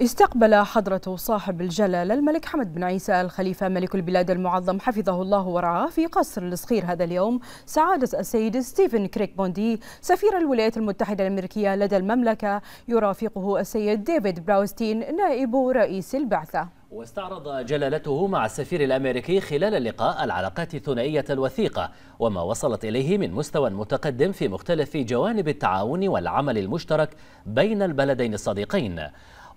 استقبل حضرة صاحب الجلالة الملك حمد بن عيسى الخليفة ملك البلاد المعظم حفظه الله ورعاه في قصر الصغير هذا اليوم سعادة السيد ستيفن كريك بوندي سفير الولايات المتحدة الأمريكية لدى المملكة يرافقه السيد ديفيد براوستين نائب رئيس البعثة واستعرض جلالته مع السفير الأمريكي خلال اللقاء العلاقات الثنائية الوثيقة وما وصلت إليه من مستوى متقدم في مختلف جوانب التعاون والعمل المشترك بين البلدين الصديقين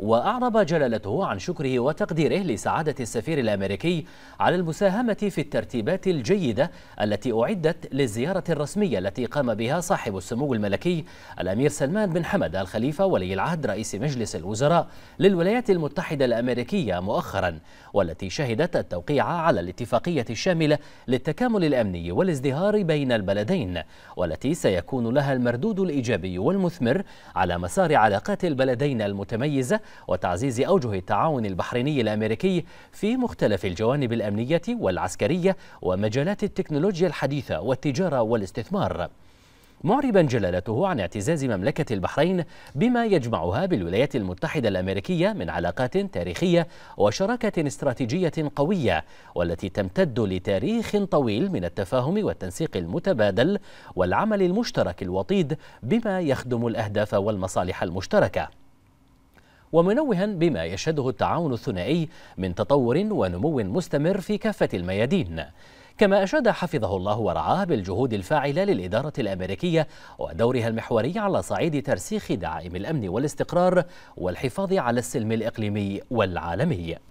وأعرب جلالته عن شكره وتقديره لسعادة السفير الأمريكي على المساهمة في الترتيبات الجيدة التي أعدت للزيارة الرسمية التي قام بها صاحب السمو الملكي الأمير سلمان بن حمد الخليفة ولي العهد رئيس مجلس الوزراء للولايات المتحدة الأمريكية مؤخرا والتي شهدت التوقيع على الاتفاقية الشاملة للتكامل الأمني والازدهار بين البلدين والتي سيكون لها المردود الإيجابي والمثمر على مسار علاقات البلدين المتميزة وتعزيز أوجه التعاون البحريني الأمريكي في مختلف الجوانب الأمنية والعسكرية ومجالات التكنولوجيا الحديثة والتجارة والاستثمار معربا جلالته عن اعتزاز مملكة البحرين بما يجمعها بالولايات المتحدة الأمريكية من علاقات تاريخية وشراكة استراتيجية قوية والتي تمتد لتاريخ طويل من التفاهم والتنسيق المتبادل والعمل المشترك الوطيد بما يخدم الأهداف والمصالح المشتركة ومنوها بما يشهده التعاون الثنائي من تطور ونمو مستمر في كافة الميادين كما أشاد حفظه الله ورعاه بالجهود الفاعلة للإدارة الأمريكية ودورها المحوري على صعيد ترسيخ دعائم الأمن والاستقرار والحفاظ على السلم الإقليمي والعالمي